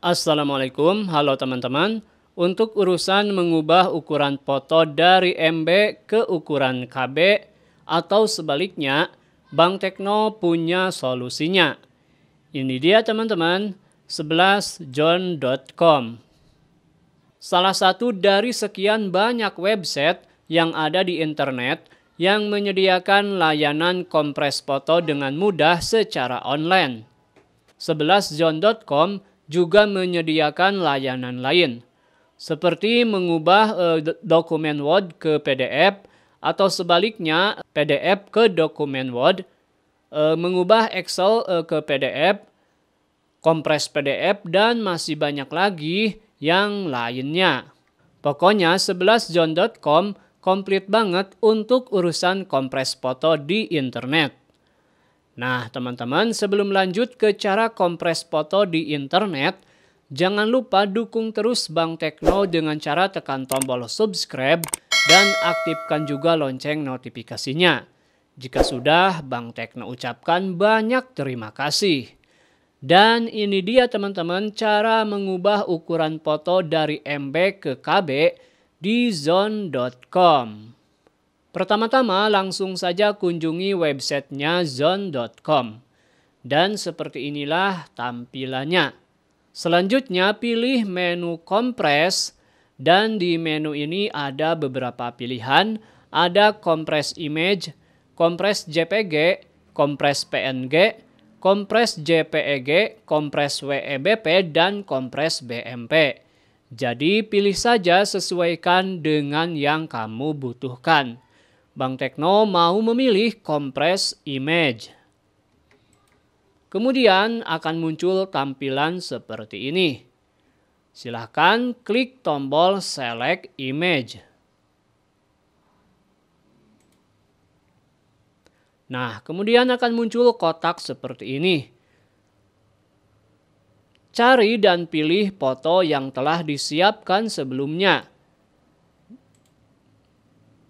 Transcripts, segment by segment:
Assalamualaikum, halo teman-teman. Untuk urusan mengubah ukuran foto dari MB ke ukuran KB atau sebaliknya, Bank Tekno punya solusinya. Ini dia teman-teman, 11john.com. Salah satu dari sekian banyak website yang ada di internet yang menyediakan layanan kompres foto dengan mudah secara online. 11john.com juga menyediakan layanan lain seperti mengubah uh, dokumen Word ke PDF atau sebaliknya PDF ke dokumen Word, uh, mengubah Excel uh, ke PDF, kompres PDF dan masih banyak lagi yang lainnya. Pokoknya 11john.com komplit banget untuk urusan kompres foto di internet. Nah, teman-teman, sebelum lanjut ke cara kompres foto di internet, jangan lupa dukung terus Bang Tekno dengan cara tekan tombol subscribe dan aktifkan juga lonceng notifikasinya. Jika sudah, Bang Tekno ucapkan banyak terima kasih. Dan ini dia teman-teman cara mengubah ukuran foto dari MB ke KB di zone.com. Pertama-tama langsung saja kunjungi websitenya zone.com. Dan seperti inilah tampilannya. Selanjutnya pilih menu kompres dan di menu ini ada beberapa pilihan. Ada kompres image, kompres JPG, kompres PNG, kompres JPEG, kompres WEBP, dan kompres BMP. Jadi pilih saja sesuaikan dengan yang kamu butuhkan. Bank Tekno mau memilih Compress Image. Kemudian akan muncul tampilan seperti ini. Silahkan klik tombol Select Image. Nah, kemudian akan muncul kotak seperti ini. Cari dan pilih foto yang telah disiapkan sebelumnya.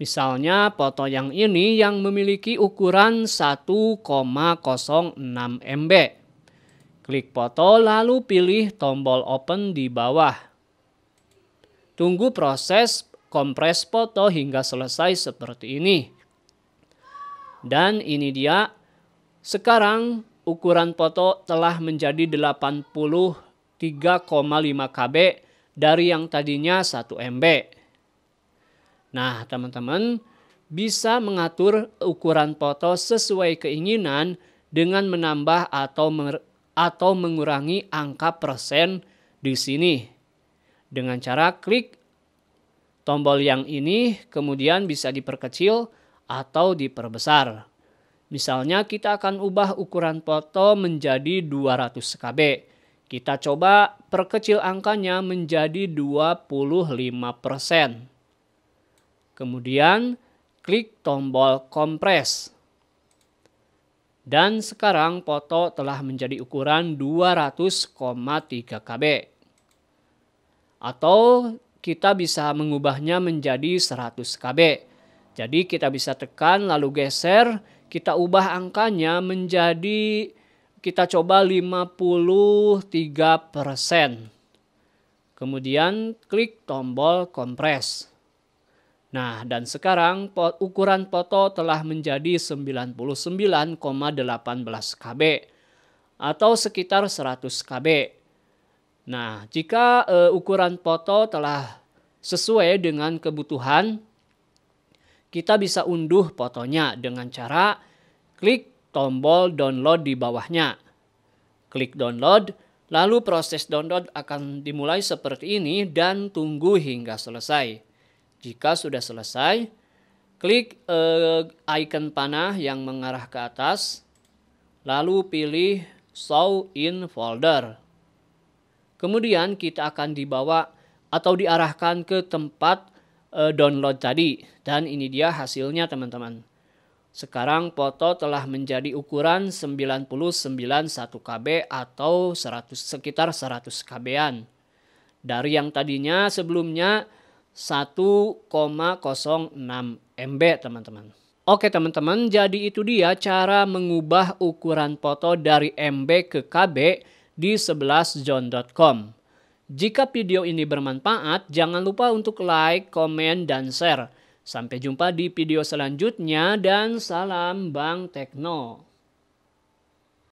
Misalnya foto yang ini yang memiliki ukuran 1,06 MB. Klik foto lalu pilih tombol open di bawah. Tunggu proses kompres foto hingga selesai seperti ini. Dan ini dia. Sekarang ukuran foto telah menjadi 83,5 KB dari yang tadinya 1 MB. Nah, teman-teman bisa mengatur ukuran foto sesuai keinginan dengan menambah atau atau mengurangi angka persen di sini. Dengan cara klik tombol yang ini kemudian bisa diperkecil atau diperbesar. Misalnya kita akan ubah ukuran foto menjadi 200 KB. Kita coba perkecil angkanya menjadi 25 persen. Kemudian klik tombol kompres. Dan sekarang foto telah menjadi ukuran 200,3 KB. Atau kita bisa mengubahnya menjadi 100 KB. Jadi kita bisa tekan lalu geser, kita ubah angkanya menjadi kita coba 53%. Kemudian klik tombol kompres. Nah, dan sekarang ukuran foto telah menjadi 99,18 kb atau sekitar 100 kb. Nah, jika e, ukuran foto telah sesuai dengan kebutuhan, kita bisa unduh fotonya dengan cara klik tombol download di bawahnya. Klik download, lalu proses download akan dimulai seperti ini dan tunggu hingga selesai. Jika sudah selesai, klik uh, icon panah yang mengarah ke atas, lalu pilih Show in Folder. Kemudian kita akan dibawa atau diarahkan ke tempat uh, download tadi. Dan ini dia hasilnya teman-teman. Sekarang foto telah menjadi ukuran 991 KB atau 100, sekitar 100 KB-an. Dari yang tadinya sebelumnya 1,06 MB teman-teman. Oke teman-teman, jadi itu dia cara mengubah ukuran foto dari MB ke KB di 11 johncom Jika video ini bermanfaat, jangan lupa untuk like, komen, dan share. Sampai jumpa di video selanjutnya dan salam Bang Tekno.